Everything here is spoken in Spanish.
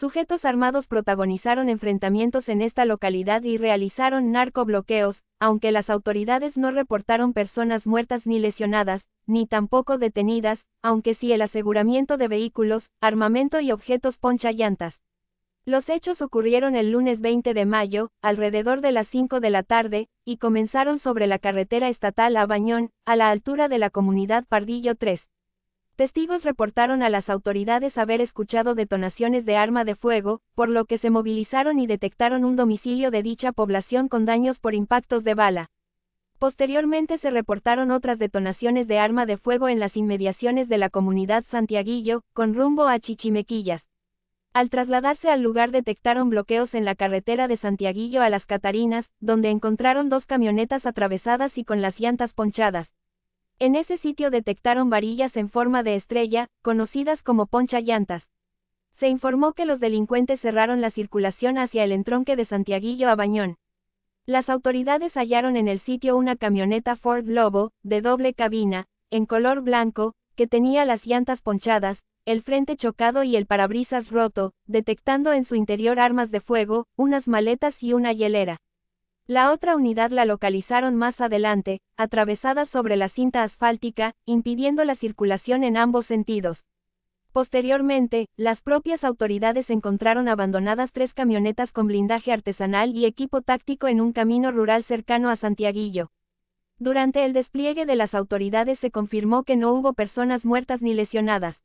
Sujetos armados protagonizaron enfrentamientos en esta localidad y realizaron narcobloqueos, aunque las autoridades no reportaron personas muertas ni lesionadas, ni tampoco detenidas, aunque sí el aseguramiento de vehículos, armamento y objetos poncha llantas. Los hechos ocurrieron el lunes 20 de mayo, alrededor de las 5 de la tarde, y comenzaron sobre la carretera estatal a Bañón, a la altura de la comunidad Pardillo 3, Testigos reportaron a las autoridades haber escuchado detonaciones de arma de fuego, por lo que se movilizaron y detectaron un domicilio de dicha población con daños por impactos de bala. Posteriormente se reportaron otras detonaciones de arma de fuego en las inmediaciones de la comunidad Santiaguillo, con rumbo a Chichimequillas. Al trasladarse al lugar detectaron bloqueos en la carretera de Santiaguillo a Las Catarinas, donde encontraron dos camionetas atravesadas y con las llantas ponchadas. En ese sitio detectaron varillas en forma de estrella, conocidas como poncha llantas. Se informó que los delincuentes cerraron la circulación hacia el entronque de Santiaguillo a Bañón. Las autoridades hallaron en el sitio una camioneta Ford Lobo, de doble cabina, en color blanco, que tenía las llantas ponchadas, el frente chocado y el parabrisas roto, detectando en su interior armas de fuego, unas maletas y una hielera. La otra unidad la localizaron más adelante, atravesada sobre la cinta asfáltica, impidiendo la circulación en ambos sentidos. Posteriormente, las propias autoridades encontraron abandonadas tres camionetas con blindaje artesanal y equipo táctico en un camino rural cercano a Santiaguillo. Durante el despliegue de las autoridades se confirmó que no hubo personas muertas ni lesionadas.